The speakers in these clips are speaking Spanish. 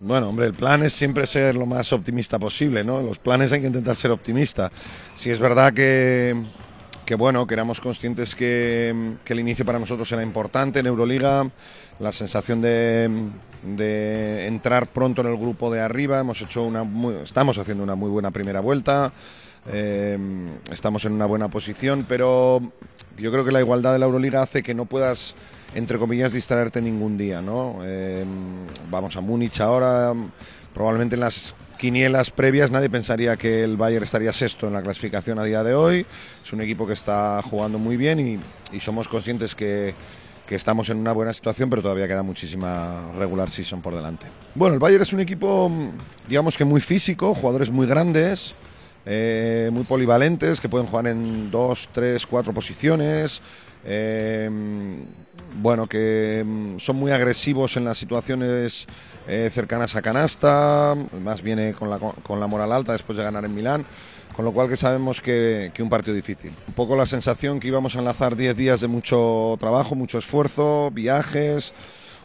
Bueno, hombre, el plan es siempre ser lo más optimista posible, ¿no? Los planes hay que intentar ser optimista. Si es verdad que que bueno, que éramos conscientes que, el inicio para nosotros era importante en Euroliga, la sensación de, entrar pronto en el grupo de arriba, hemos hecho una estamos haciendo una muy buena primera vuelta, eh, estamos en una buena posición, pero yo creo que la igualdad de la Euroliga hace que no puedas, entre comillas, distraerte ningún día, ¿no? Eh, vamos a Múnich ahora probablemente en las quinielas previas nadie pensaría que el Bayern estaría sexto en la clasificación a día de hoy. Es un equipo que está jugando muy bien y, somos conscientes que, estamos en una buena situación, pero todavía queda muchísima regular season por delante. Bueno, el Bayern es un equipo, digamos que muy físico, jugadores muy grandes, eh, muy polivalentes, que pueden jugar en dos, tres, cuatro posiciones. Eh, bueno, que mm, son muy agresivos en las situaciones eh, cercanas a canasta, ...más viene con la, moral alta después de ganar en Milán, con lo cual que sabemos que, un partido difícil. Un poco la sensación que íbamos a enlazar 10 días de mucho trabajo, mucho esfuerzo, viajes.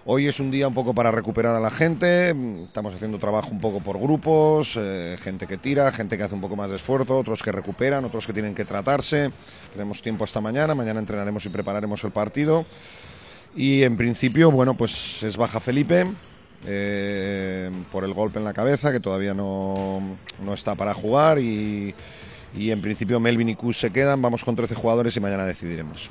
Hoy es un día un poco para recuperar a la gente, estamos haciendo trabajo un poco por grupos, eh, gente que tira, gente que hace un poco más de esfuerzo, otros que recuperan, otros que tienen que tratarse. Tenemos tiempo hasta mañana, mañana entrenaremos y prepararemos el partido. Y en principio, bueno, pues es baja Felipe eh, por el golpe en la cabeza, que todavía no, está para jugar. Y, y en principio Melvin y Kuz se quedan. Vamos con 13 jugadores y mañana decidiremos.